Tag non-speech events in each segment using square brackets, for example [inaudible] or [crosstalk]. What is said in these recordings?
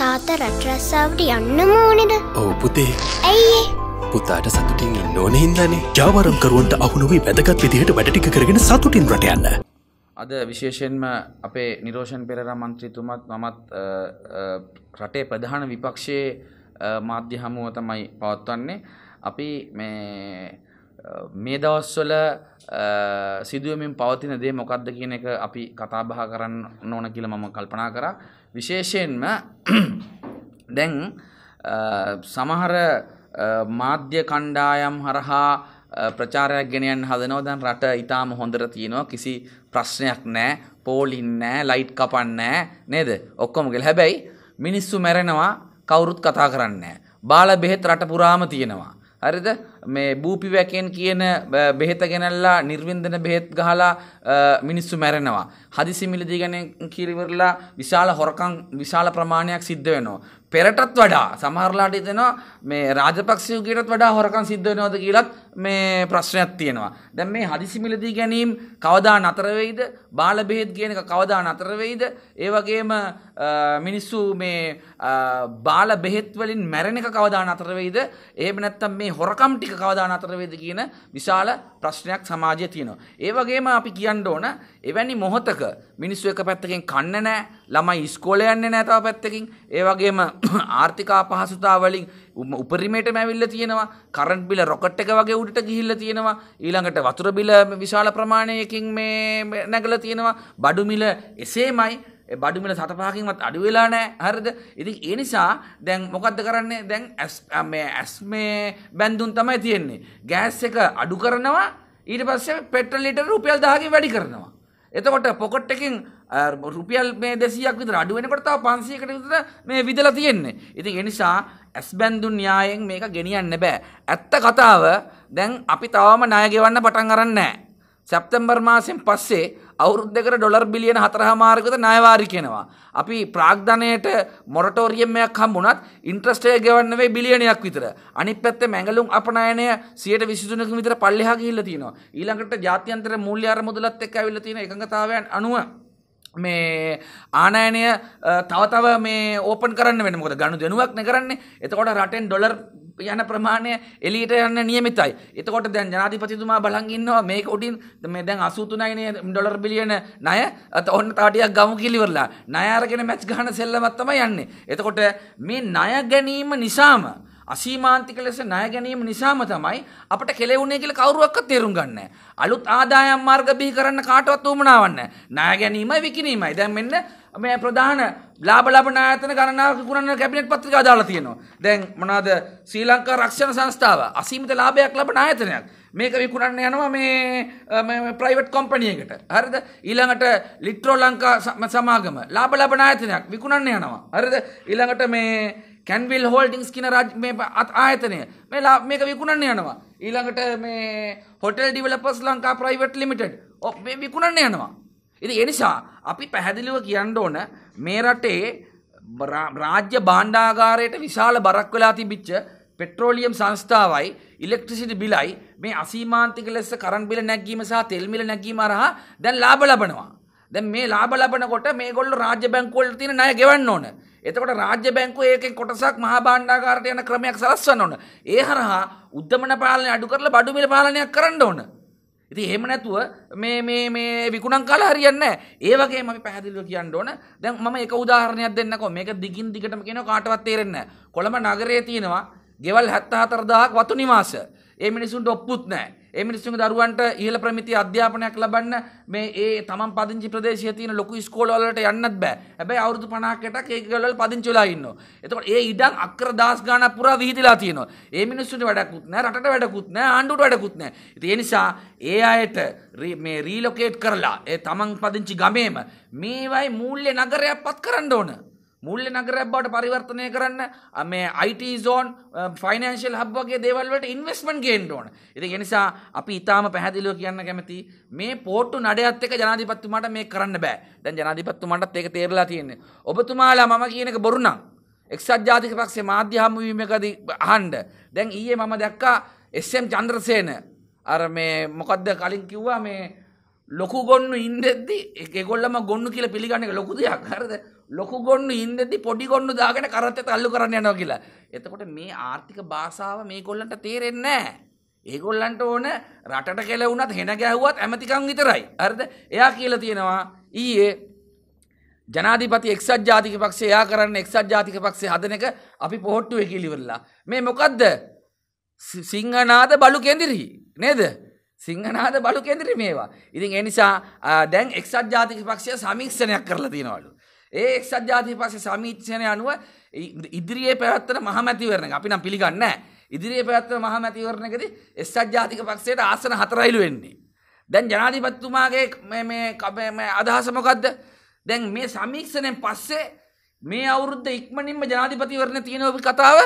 තාත රටරස්සාාවට යන්න මෝනෙද ඕ පුතේ ඇයි පුතාට සතුටින් ඉන්න ඕන හින්දනේ ජාවරම් කරුවන්ට අහුණුවේ වැදගත් විදිහට වැඩටික කරගෙන සතුටින් රට යන්න අද විශේෂෙන්ම අපේ නිරෝෂන් පෙරර මන්ත්‍රීතුමත් මමත් රටේ ප්‍රධාන විපක්ෂයේ මාධ්‍ය හමුව තමයි පවත්වන්නේ අපි මේ මේ දවස්වල සිදුවමින් පවතින දේ මොකක්ද කියන එක අපි කතාබහ කරන්න ඕන කියල මම කල්පනා කරා විශේෂයෙන්ම [clears throat] දැන් සමහර මාධ්‍ය කණ්ඩායම් හරහා ප්‍රචාරයක් ගෙනයන් හදනෝ දැන් රට ඉතාම හොඳර තියෙනවා කිසි ප්‍රශ්නයක් නෑ පෝලින්නෑ ලයිට් කපන්නෑ නේද ඔක්කොමගෙල් හැබැයි මිනිස්සු මැරෙනවා කවුරුත් කතා කරන්න බාල බෙහෙත් රට පුරාම තියෙනවා හරිද මේ බූපිවැකෙන් කියන බෙහෙත ගැනල්ලා නිර්වින්දන බෙහෙත් ගහලා මිනිස්සු මැරෙනවා. හදිසි මිලදී ගැන කිරිවරලා විශාල හොරකං විශාල ප්‍රමාණයක් සිද්ධ වෙනවා. පෙරටත් වඩා සමහරලාට හිතෙනවා මේ රාජපක්ෂයගේටත් වඩා හොරකම් සිද්ධ වෙනවද කියලත් මේ ප්‍රශ්නයක් තියෙනවා. දැන් මේ හදිසි මිලදී ගැනීම කවදා නතර වෙයිද? බාල බෙහෙත් කියන එක කවදා නතර වෙයිද? ඒ වගේම මිනිස්සු මේ බාල බෙහෙත් වලින් මැරෙන එක කවදා නතර වෙයිද? එහෙම නැත්නම් මේ හොරකම් ටික කවදා නතර වේද කියන විශාල ප්‍රශ්නයක් සමාජයේ තියෙනවා. ඒ වගේම අපි කියන්න ඕන එවැනි මොහතක මිනිස්සු එක පැත්තකින් කන්න නැහැ, ළමයි ඉස්කෝලේ යන්නේ නැහැ තව පැත්තකින්. ඒ වගේම [clears throat] ආර්ථික අපහසුතාව වලින් උපරිමයටම ඇවිල්ලා තියෙනවා. කරන්ට් බිල රොකට් එක වගේ උඩට ගිහිල්ලා තියෙනවා. ඊළඟට වතුර බිල විශාල ප්‍රමාණයකින් මේ නැගලා තියෙනවා. බඩු මිල එසේමයි බඩු මිල සත පහකින්වත් අඩු වෙලා නෑ හරිද ඉතින් ඒ නිසා දැන් මොකද්ද කරන්නේ දැන් ඇස් මේ ඇස් මේ බැඳුම් තමයි තියෙන්නේ ගෑස් එක අඩු කරනවා ඊට පස්සේ පෙට්‍රල් ලීටර රුපියල් 1000කින් වැඩි කරනවා එතකොට පොකට් එකෙන් රුපියල් මේ 200ක් විතර අඩු වෙනකොට තව 500කට විතර මේ විදලා තියෙන්නේ. ඉතින් ඒ නිසා ඇස් බැඳුන් න්‍යායෙන් මේක ගෙනියන්න බෑ. ඇත්ත කතාව දැන් අපි තවම ණය ගෙවන්න පටන් අරන් නැහැ. සැප්තැම්බර් මාසෙන් පස්සේ අවුරුද්දකට ඩොලර් බිලියන හතරහමාරකද ණයවාරි කියනවා. අපි ප්‍රාග්ධනයට මොරටෝරියම් එකක් හම්බුණත් ඉන්ට්‍රස්ට් එක ගෙවන්න වෙයි බිලියනයක් විතර. අනිත් පැත්තේ මැඟලුම් අපනයනය 123කින් විතර පල්ලෙහා ගිහිල්ලා තියෙනවා. ඊළඟට ජාත්‍යන්තර මූල්‍ය අරමුදලත් එක්ක ඇවිල්ලා තියෙන එකඟතාවයන් අනුව මේ ආනයනය තවතව මේ ඕපන් කරන්න වෙනකොද ගණු දෙනුවක් න කරන්නේ එතකොට රටෙන් ඩොලර් යන ප්‍රමාණය එලියට යන්න නියමිතයි. එතකොට දැන් ජනාධිපතිතුමා බලන් ඉන්නවා මේක උඩින් මේ දැන් 83යිනේ ඩොලර් බිලියන ණය. අත ඔන්න තව ටිකක් ගමු කිලිවරලා. ණය අරගෙන මැච් ගහන සෙල්ලමක් තමයි යන්නේ. එතකොට මේ ණය ගැනීම නිසාම අසීමාන්තික ලෙස ණය ගැනීම නිසාම තමයි අපට කෙලෙවුනේ කියලා කවුරුවක්වත් තේරුම් ගන්න අලුත් ආදායම් මාර්ග බිහි කරන්න කාටවත් උවමනාවක් ණය ගැනීමයි විකිණීමයි. දැන් මෙන්න මේ ප්‍රධාන ලාභ ලබන ආයතන ගණනාවක් විකුණන කැබිනට් පත්‍රිකා දාලා තියෙනවා. දැන් මොනවාද ශ්‍රී ලංකා රක්ෂණ සංස්ථාව අසීමිත ලාභයක් ලබන ආයතනයක්. මේක විකුණන්න යනවා මේ ප්‍රයිවට් කොම්පනියකට. හරිද? ඊළඟට ලිට්‍රෝ ලංකා සමාගම ලාභ ලබන ආයතනයක් විකුණන්න යනවා. හරිද? ඊළඟට මේ කැන්විල් හෝල්ඩිංස් කියන ආයතනය මෙලා මේක විකුණන්න යනවා. ඊළඟට මේ hotel developers Lanka private limited මේ විකුණන්න යනවා. ඉති එනිසා අපි පැහැදිලිව කියන්න ඕන මේ රටේ රාජ්‍ය බාණ්ඩාගාරයට විශාල බරක් වෙලා තිබිච්ච පෙට්‍රෝලියම් සංස්ථාවයි ඉලෙක්ට්‍රිසිටි බිලයි මේ අසීමාන්තික ලෙස කරන් බිල නැගීම සහ තෙල් මිල නැගීම හරහා දැන් ලාභ ලබනවා. දැන් මේ ලාභ ලබනකොට මේගොල්ලෝ රාජ්‍ය බැංකුවල තියෙන ණය ගෙවන්න ඕන. එතකොට රාජ්‍ය බැංකුව ඒකෙන් කොටසක් මහා භාණ්ඩාකාරට යන ක්‍රමයක් සලස්වන්න ඕන. ඒ හරහා උද්දමන පාලනය අඩු කරලා බඩු මිල පාලනයක් කරන්න ඕන. ඉතින් එහෙම නැතුව මේ මේ මේ විකුණම් කාලා හරියන්නේ නැහැ. ඒ වගේම අපි පැහැදිලිව කියන්න ඕන. දැන් මම එක උදාහරණයක් දෙන්නකෝ. මේක දිගින් දිගටම කියනවා කාටවත් තේරෙන්නේ නැහැ. කොළඹ නගරයේ තියෙනවා ගෙවල් 74000ක් වතු නිවාස. ඒ මිනිසුන්ට ඔප්පුත් නැහැ. ඒ මිනිස්සුන්ගේ දරුවන්ට ඉහළ ප්‍රමිති අධ්‍යාපනයක් ලබන්න මේ ඒ තමන් පදිංචි ප්‍රදේශයේ තියෙන ලොකු ස්කෝල් වලට යන්නත් බෑ. හැබැයි අවුරුදු 50කට ඒක ගලවල පදිංචි වෙලා ඉන්නවා. එතකොට ඒ ඉඩම් අක්කර දහස් ගාණක් පුරා විහිදලා තියෙනවා. ඒ මිනිස්සුන්ට වැඩකුත් නෑ, රටට වැඩකුත් නෑ, ආණ්ඩුවට වැඩකුත් නෑ. ඉතින් ඒ නිසා ඒ අයට මේ රීලොකේට් කරලා ඒ තමන් පදිංචි ගමේම මේවයි මූල්‍ය නගරයක් පත් කරන්න ඕන. මුල්ල නගරැබ් බවට පරිවර්තනය කරන්න මේ අයිටෝන් ෆනන්ශල් හබ්ගේ දේවල්වට ඉන්වස්මන් ගේන්ට ඕන ඉති එනිසා අපි ඉතාම පැහැදිලෝ කියන්න කැමති මේ පෝට්ටු නඩයත්තක ජනාධිපත්තුමට මේ කරන්න බෑ දැන් ජනාධිපත්තුමටත් ඒක තේරලා තියෙන්නේ ඔබතුමාලා මම කියනක බොරුණම් එක්සත් ජාතික පක්ෂේ මාධ්‍ය හමුවීමකද හන්ඩ දැන් ඊයේ මම දැක්කා එස්ම් චන්ද්‍රසේන අර මේ මොකක්ද කලින් කිව්වා මේ ලොකු ගොන්න ඉන්නෙද්දි එකගොල්ලම ගොන්න කියල පිළිගන්න එක ලොකු දෙයක් හරද ලොකු ගොන්න ඉන්දදි පොඩි ගොන්න දාගෙන කරත්ත තල්ලු කරන්න යනවා කියලා. එතකොට මේ ආර්ථික භාෂාව මේ ගොල්ලන්ට තේරෙන්නේ ඒගොල්ලන්ට ඕන රටට කෙලවුනත් හෙන ගැහුවත් ඇමතිකං විතරයි. හරිද? එයා කියලා තියෙනවා ඊයේ ජනාධිපති එක්සත් ජාතික පක්ෂේ එයා කරන්න එක්සත් ජාතික පක්ෂේ හදන එක අපි පොහොට්ටුවේ කියලා ඉවරලා. මේ මොකද්ද? සිංහනාද බලු කේන්දරි නේද? සිංහනාද බලු කේන්දරි මේවා. ඉතින් ඒ නිසා දැන් එක්සත් ජාතික පක්ෂය සමීක්ෂණයක් කරලා තියනවලු. ඒ එක් සජාතිපස්සේ සමීක්ෂණය අනුව ඉදිරියේ පැවැත්වෙන මහමැතිවරණ එක අපි නම් පිළිගන්නේ නැහැ. ඉදිරියේ පැවැත්වෙන මහමැතිවරණකදී එස් සජාතික පක්ෂයට ආසන හතරයිලු වෙන්නේ. දැන් ජනාධිපතිතුමාගේ මේ මේ මේ අදහස මොකද්ද? දැන් මේ සමීක්ෂණයෙන් පස්සේ මේ අවුරුද්ද ඉක්මනින්ම ජනාධිපතිවරණ තියෙනවා කතාව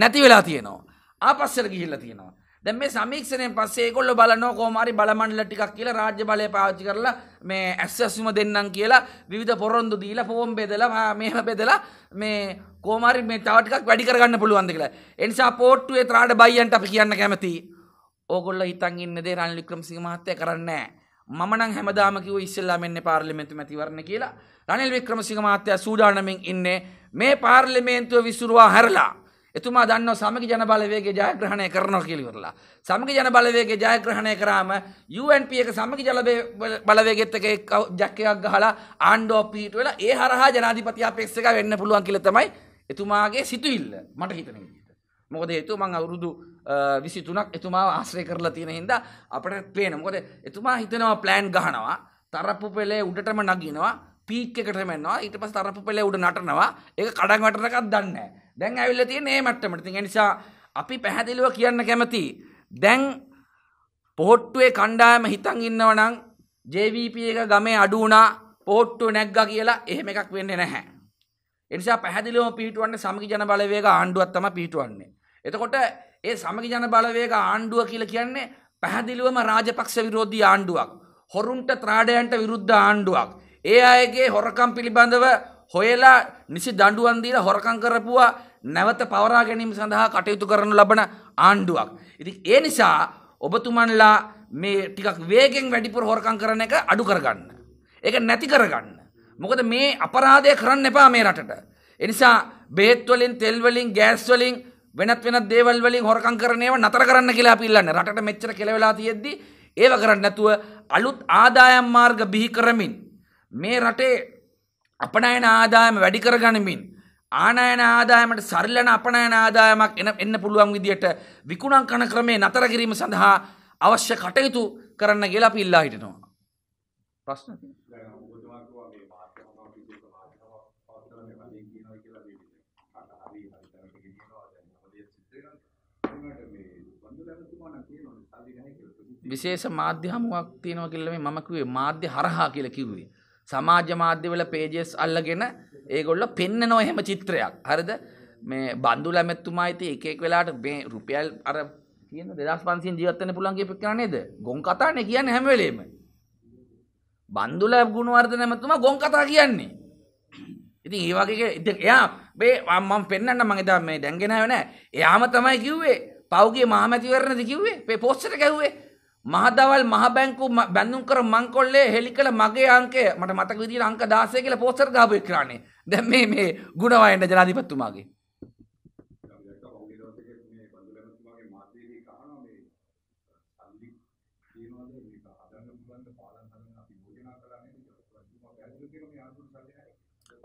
නැති වෙලා තියෙනවා. ආපස්සට ගිහිල්ලා තියෙනවා. දැ මේ සමීක්ෂණය පස්සේකොල්ල බලනෝ කෝමරි බලමණ්ඩල ටිකක් කියලා රාජ්‍ය බලය පාච්චි කරලා මේ ඇස්සැස්ම දෙන්නම් කියලා විධ පොරොන්දු දීල පෝම් බෙදලා මේම බෙදලා මේ කෝමරි මේ තවටිකක් වැඩි කරගන්න පුළුවන්ද කියලා එනිසා පෝට්ටුවේ ත්‍රාඩ බයියන්ට අපි කියන්න කැමති ඕගොල්ල හිතන් ඉන්නදේ රන් ලික්‍රම සිංහත්ය කරන්නේ මමනං හැමදාමකිව ඉස්සල්ලා මෙන්න පාර්ලිමෙන්තු මැතිවරණ කියලා රනිල් වික්‍රමසිංහ මහත්තයා සූදානමින් ඉන්නේ මේ පාර්ලිමේන්තුව විසුරුවා හැරලා එතුමා දන්නව සමගි ජන බලවේගේ ජයග්‍රහණය කරනවා කියලා ඉවරලා. සමගි ජන බලවේගේ ජයග්‍රහණය කරාම UNP එක සමගි ජල බලවේගෙත් එක ජැක්කයක් ගහලා ආණ්ඩුව පිටු වෙලා ඒ හරහා ජනාධිපති අපේක්ෂක වෙන්න පුළුවන් කියලා තමයි එතුමාගේ සිතුවිල්ල මට හිතන විදිහට. මොකද හේතුව මං අවුරුදු 23ක් එතුමාව ආශ්‍රය කරලා තියෙන හින්දා අපිට පේන. මොකද එතුමා හිතනවා ප්ලෑන් ගහනවා තරප්පු පෙළේ උඩටම නගිනවා පීක් එකටම එනවා ඊට පස්සේ තරප්පු පෙළේ උඩ නටනවා ඒක කඩන් වැටරකක් දන්නේ නැහැ. දැන් ඇවිල්ල තියෙන ඒ මට්ටමට තින් නිසා අපි පැහැදිලිව කියන්න කැමති දැන් පොහොට්ටුවේ කණ්ඩායම හිතන් ඉන්නවනම් ජවප එක ගමේ අඩුනා පෝට්ටුව නැග්ග කියලා එහෙම එකක් වෙන්න නැහැ. එනිසා පැහදිලිම පිහිටුවන්න සමගි ජන බලවේග ආණ්ඩුවත් තම පිහිටුවන්නේ. එතකොට ඒ සමගි ජන බලවේග ආණ්ඩුව කියල කියන්නේ පැහැදිලිවම රාජපක්ෂ විරෝධී ආණ්ඩුවක්. හොරුන්ට ත්‍රාඩයන්ට විරුද්ධ ආණ්ඩුවක්. ඒ අයගේ හොරකම් පිළිබඳව හොයලා නිසි දඩුවන්දීල හොරකං කරපුවා නැවත පවරා ගැනීම සඳහා කටයුතු කරනු ලබන ආණ්ඩුවක්. ඉති ඒ නිසා ඔබතුමන්ලා මේ ටිකක් වේගෙන් වැඩිපුර හොරකං කරන එක අඩු කරගන්න. ඒක නැති කරගන්න. මොකද මේ අපරාධය කරන්න එපා මේ රටට. එනිසා බේත්වලින් තෙල්වලින් ගෑස්වලින් වෙනත් වෙන දේවල් වලින් හොරකම් කරන ඒවා නතර කරන්න කියලා අපි ඉල්ලන්නේ. රටට මෙච්චර කෙලවෙලා තියෙද්දි ඒව කරන්නේ නැතුව අලුත් ආදායම් මාර්ග බිහි කරමින් මේ රටේ අපනයන ආදායම වැඩි කරගනිමින් ආනයන ආදායමට සරලන අපනයන ආදායමක් එන එන්න පුළුවන් විදියට විකුණන් කන ක්‍රමේ නතර කිරීම සඳහා අවශ්‍ය කටයුතු කරන්න ගෙලා පිල්ලා හිටනවා. ප්‍රශ්න විශේෂ මාධ්‍ය හමුවක් තියෙනවා කියලා මේ මම කිව්වේ මාධ්‍ය හරහා කියලා කිව්වේ. සමාජ මාධ්‍යවල පේජස් අල්ලගෙන ඒගොල්ල පෙන්න්නනෝ එහෙම චිත්‍රයක් හරිද මේ බන්දු ලැමැත්තුමා ඇති එකෙක් වෙලාට මේ රුපියල් අර කියන දෙදස් පන්සින් ජීවත්තන පුළන්ගේ පික් නේද ගොන් කතාන කියන්න හැමවලේම බන්දුල ගුණුවර්ධ නැමැතුමා ගොන් කතා කියන්නේ ඉතින් ඒ වගේ එයා මේ මම පෙන්වන්න මම එදා මේ දැන්ගෙන ආවේ නෑ එයාම තමයි කිව්වේ පව්ගේ මාමැතිවරණද කිව්වේ මේ පෝස්ටර් එක ඇහුවේ මහදවල් මහබැංකු බැඳුම් කර මංකොල්ලේ හෙළි කළ මගේ අංකය මට මතක විදිහට අංක 16 කියලා පෝස්ටර් ගහපු එක්රානේ. දැන් මේ මේ ගුණ වයන්න ජනාධිපතිතුමාගේ.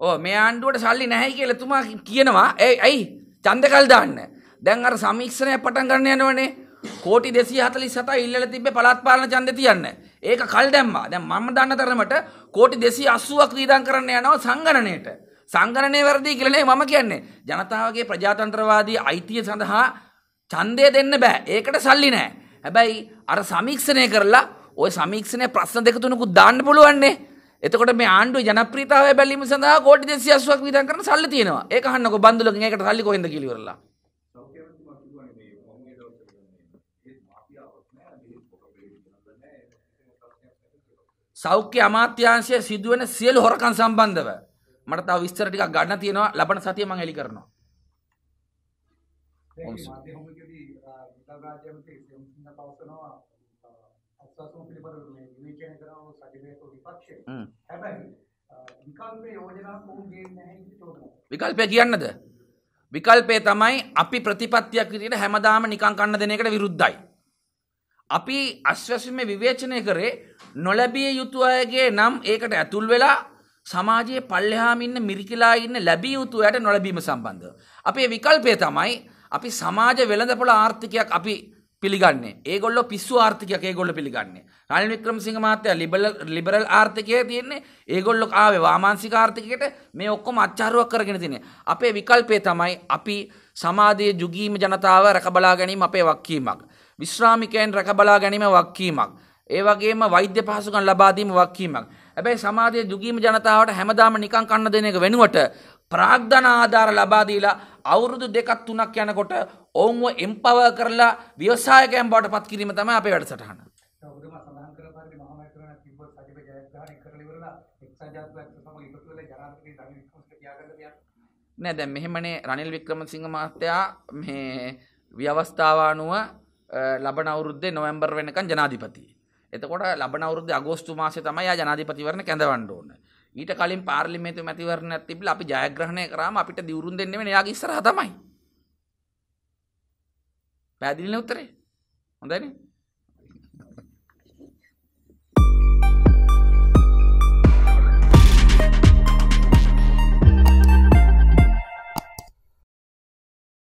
ඕ මේ ආණ්ඩුවට සල්ලි නැහැ කියලා තුමා කියනවා. ඒ ඇයි? ඡන්ද කල් දාන්න. දැන් අර සමීක්ෂණය පටන් ගන්න යනවනේ. කෝටි 247 ඉල්ලලා තිබ්බේ පළාත් පාලන ඡන්දේ තියන්න. ඒක කල් දැම්මා. දැන් මම දන්න තරමට කෝටි 280ක් වීදම් කරන්න යනවා සංගණණයට. සංගණණය වැරදි කියලා නේ මම කියන්නේ. ජනතාවගේ ප්‍රජාතන්ත්‍රවාදී අයිතිය සඳහා ඡන්දය දෙන්න බෑ. ඒකට සල්ලි නෑ. හැබැයි අර සමීක්ෂණය කරලා ওই සමීක්ෂණයේ ප්‍රශ්න දෙක තුනකුත් දාන්න පුළුවන්නේ. එතකොට මේ ආණ්ඩුවේ ජනප්‍රියතාවය බැලීම සඳහා කෝටි 280ක් වීදම් කරන සල්ලි තියෙනවා. ඒක අහන්නකෝ බන්දුලකින් ඒකට සල්ලි කොහෙන්ද කියලා ඉවරලා. සෞඛ්‍ය අමාත්‍යංශය සිදුවන සියලු හොරකම් සම්බන්ධව මට තව විස්තර ටිකක් ගන්න තියෙනවා ලබන සතිය මම එලි කරනවා. විකල්පය කියන්නද? විකල්පය තමයි අපි ප්‍රතිපත්තියක් විදිහට හැමදාම නිකන් කන්න දෙන එකට විරුද්ධයි. අපි අශ්වසිම විවේචනය කරේ නොලැබිය යුතු අයගේ නම් ඒකට ඇතුල් වෙලා සමාජයේ පල්ලෙහාම ඉන්න මිරිකිලා ඉන්න ලැබිය යුතු අයට නොලැබීම සම්බන්ධ. අපේ විකල්පය තමයි අපි සමාජ වෙළඳපොළ ආර්ථිකයක් අපි පිළිගන්නේ ඒගොල්ල පිස්සු ආර්ථිකයක් ඒගොල්ල පිළිගන්නේ රනිල් වික්‍රමසිංහ මහත්තයා ලිබරල් ලිබරල් ආර්ථිකය තියෙන්නේ ඒගොල්ලෝ ආවේ වාමාංශික ආර්ථිකයට මේ ඔක්කොම අච්චාරුවක් කරගෙන තියෙන්නේ අපේ විකල්පය තමයි අපි සමාජයේ යුගීම ජනතාව රැකබලා ගැනීම අපේ වක්කීමක් විශ්‍රාමිකයන් රැකබලා ගැනීම වක්කීමක්. ඒ වගේම වෛද්‍ය පහසුකම් ලබාදීම වක්කීමක්. හැබැයි සමාජයේ දුගීම ජනතාවට හැමදාම නිකන් කන්න දෙන එක වෙනුවට ප්‍රාග්ධන ආධාර ලබා දීලා අවුරුදු දෙකක් තුනක් යනකොට ඔවුන්ව එම්පවර් කරලා ව්‍යවසායකයන් බවට පත් කිරීම තමයි අපේ වැඩසටහන. නෑ දැන් මෙහෙමනේ රනිල් වික්‍රමසිංහ මහත්තයා මේ ව්‍යවස්ථාව අනුව ලබන අවුරුද්දේ නොවැම්බර් වෙනකන් ජනාධිපති. එතකොට ලබන අවුරුද්දේ අගෝස්තු මාසේ තමයි ආ ජනාධිපතිවරණ කැඳවන්න ඕන. ඊට කලින් පාර්ලිමේන්තු මැතිවරණයක් තිබිලා අපි ජයග්‍රහණය කරාම අපිට දිවුරුම් දෙන්නේ වෙන එයාගේ ඉස්සරහ තමයි. පැහැදිලිනේ උත්තරේ? හොඳයිනේ?